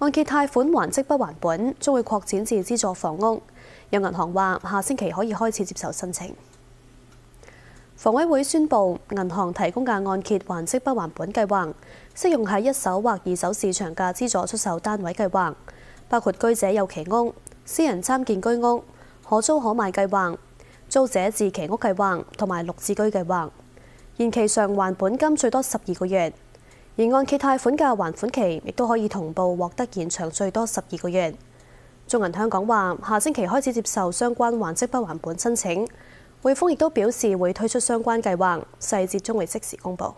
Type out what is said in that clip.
按揭貸款還息不還本將會擴展至資助房屋，有銀行話下星期可以開始接受申請。房委會宣布，銀行提供嘅按揭還息不還本計劃適用喺一手或二手市場嘅資助出售單位計劃，包括居者有其屋、私人參建居屋、可租可賣計劃、租者自其屋計劃同埋六字居計劃，延期償還本金最多十二個月。而按揭貸款嘅還款期亦都可以同步獲得延長最多十二個月。中銀香港話：下星期開始接受相關還息不還本申請。匯豐亦都表示會推出相關計劃，細節將會即時公布。